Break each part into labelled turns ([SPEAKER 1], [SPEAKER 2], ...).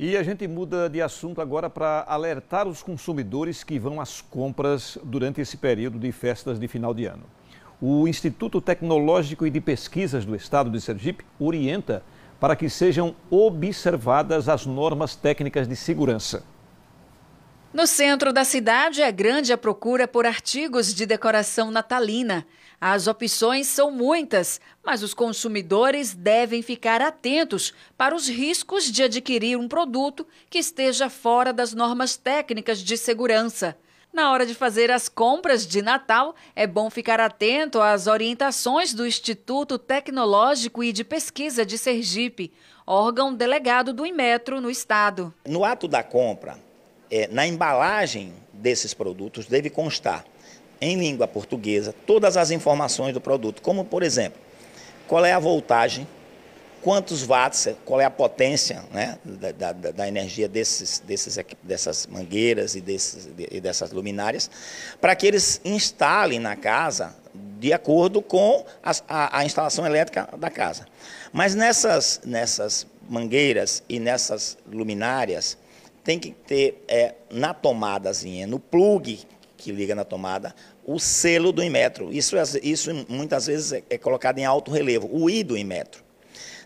[SPEAKER 1] E a gente muda de assunto agora para alertar os consumidores que vão às compras durante esse período de festas de final de ano. O Instituto Tecnológico e de Pesquisas do Estado de Sergipe orienta para que sejam observadas as normas técnicas de segurança.
[SPEAKER 2] No centro da cidade é grande a procura por artigos de decoração natalina. As opções são muitas, mas os consumidores devem ficar atentos para os riscos de adquirir um produto que esteja fora das normas técnicas de segurança. Na hora de fazer as compras de Natal, é bom ficar atento às orientações do Instituto Tecnológico e de Pesquisa de Sergipe, órgão delegado do Inmetro no estado.
[SPEAKER 3] No ato da compra, é, na embalagem desses produtos deve constar, em língua portuguesa, todas as informações do produto, como, por exemplo, qual é a voltagem, quantos watts, qual é a potência né, da, da, da, energia desses, desses, dessas mangueiras e, desses, e dessas luminárias, para que eles instalem na casa de acordo com a, a, a instalação elétrica da casa. Mas nessas, nessas mangueiras e nessas luminárias, tem que ter é, na tomadazinha, no plug que liga na tomada, o selo do Inmetro. Isso, isso muitas vezes é, é colocado em alto relevo, o I do Inmetro.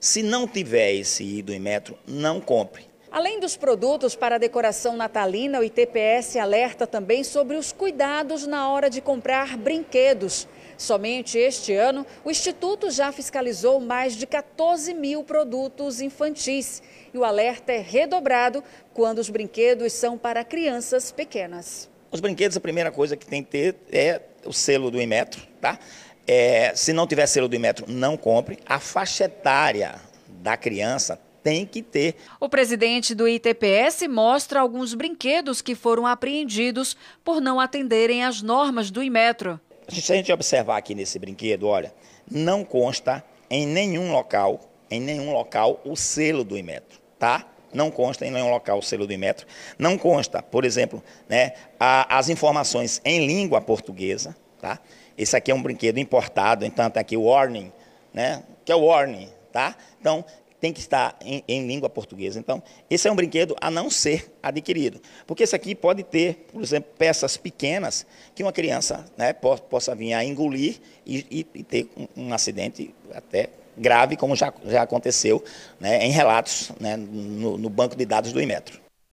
[SPEAKER 3] Se não tiver esse I do Inmetro, não compre.
[SPEAKER 2] Além dos produtos para decoração natalina, o ITPS alerta também sobre os cuidados na hora de comprar brinquedos. Somente este ano, o Instituto já fiscalizou mais de 14 mil produtos infantis. E o alerta é redobrado quando os brinquedos são para crianças pequenas.
[SPEAKER 3] Os brinquedos, a primeira coisa que tem que ter é o selo do Inmetro, tá? É, se não tiver selo do Inmetro, não compre. A faixa etária da criança tem que ter.
[SPEAKER 2] O presidente do ITPS mostra alguns brinquedos que foram apreendidos por não atenderem às normas do Imetro.
[SPEAKER 3] Se a gente observar aqui nesse brinquedo, olha, não consta em nenhum local, em nenhum local o selo do Imetro, tá? não consta em nenhum local o selo do Imetro, não consta, por exemplo, né, a, as informações em língua portuguesa, tá? Esse aqui é um brinquedo importado, então tem é aqui o warning, né, que é o warning, tá? Então, tem que estar em, em, língua portuguesa. Então, esse é um brinquedo a não ser adquirido. Porque esse aqui pode ter, por exemplo, peças pequenas que uma criança né, possa vir a engolir e, e, e ter um, um acidente até grave, como já, já aconteceu né, em relatos né, no, no banco de dados do Inmetro.